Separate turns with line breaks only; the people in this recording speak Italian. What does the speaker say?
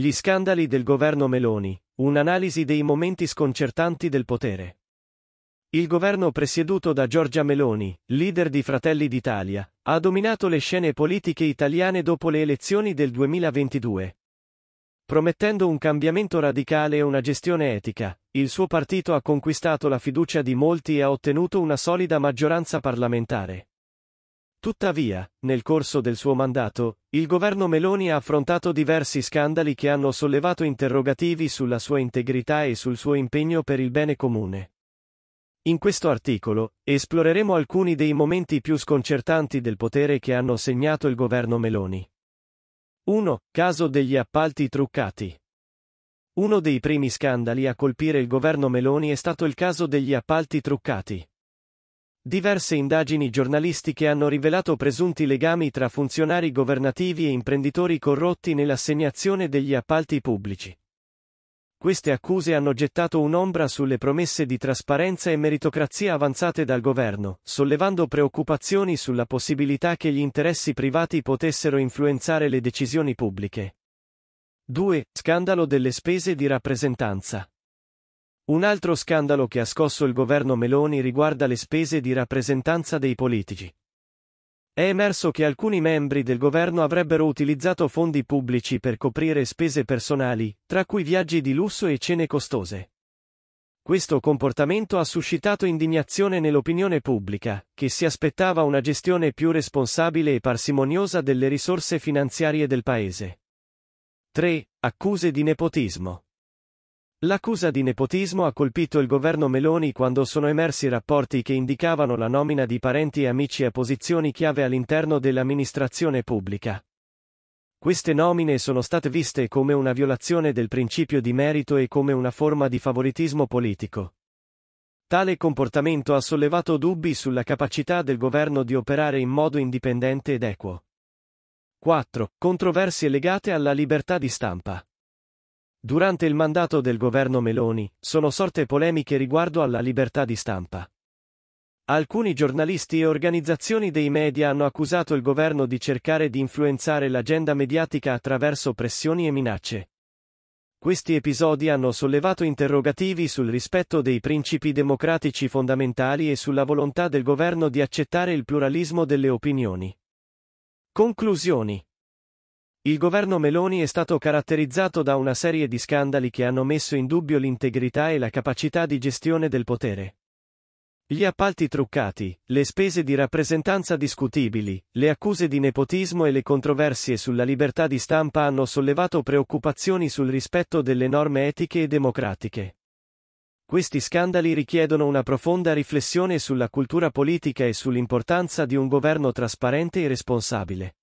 Gli scandali del governo Meloni, un'analisi dei momenti sconcertanti del potere. Il governo presieduto da Giorgia Meloni, leader di Fratelli d'Italia, ha dominato le scene politiche italiane dopo le elezioni del 2022. Promettendo un cambiamento radicale e una gestione etica, il suo partito ha conquistato la fiducia di molti e ha ottenuto una solida maggioranza parlamentare. Tuttavia, nel corso del suo mandato, il governo Meloni ha affrontato diversi scandali che hanno sollevato interrogativi sulla sua integrità e sul suo impegno per il bene comune. In questo articolo, esploreremo alcuni dei momenti più sconcertanti del potere che hanno segnato il governo Meloni. 1. Caso degli appalti truccati. Uno dei primi scandali a colpire il governo Meloni è stato il caso degli appalti truccati. Diverse indagini giornalistiche hanno rivelato presunti legami tra funzionari governativi e imprenditori corrotti nell'assegnazione degli appalti pubblici. Queste accuse hanno gettato un'ombra sulle promesse di trasparenza e meritocrazia avanzate dal governo, sollevando preoccupazioni sulla possibilità che gli interessi privati potessero influenzare le decisioni pubbliche. 2. Scandalo delle spese di rappresentanza. Un altro scandalo che ha scosso il governo Meloni riguarda le spese di rappresentanza dei politici. È emerso che alcuni membri del governo avrebbero utilizzato fondi pubblici per coprire spese personali, tra cui viaggi di lusso e cene costose. Questo comportamento ha suscitato indignazione nell'opinione pubblica, che si aspettava una gestione più responsabile e parsimoniosa delle risorse finanziarie del Paese. 3. Accuse di nepotismo. L'accusa di nepotismo ha colpito il governo Meloni quando sono emersi rapporti che indicavano la nomina di parenti e amici a posizioni chiave all'interno dell'amministrazione pubblica. Queste nomine sono state viste come una violazione del principio di merito e come una forma di favoritismo politico. Tale comportamento ha sollevato dubbi sulla capacità del governo di operare in modo indipendente ed equo. 4. Controversie legate alla libertà di stampa. Durante il mandato del governo Meloni, sono sorte polemiche riguardo alla libertà di stampa. Alcuni giornalisti e organizzazioni dei media hanno accusato il governo di cercare di influenzare l'agenda mediatica attraverso pressioni e minacce. Questi episodi hanno sollevato interrogativi sul rispetto dei principi democratici fondamentali e sulla volontà del governo di accettare il pluralismo delle opinioni. Conclusioni il governo Meloni è stato caratterizzato da una serie di scandali che hanno messo in dubbio l'integrità e la capacità di gestione del potere. Gli appalti truccati, le spese di rappresentanza discutibili, le accuse di nepotismo e le controversie sulla libertà di stampa hanno sollevato preoccupazioni sul rispetto delle norme etiche e democratiche. Questi scandali richiedono una profonda riflessione sulla cultura politica e sull'importanza di un governo trasparente e responsabile.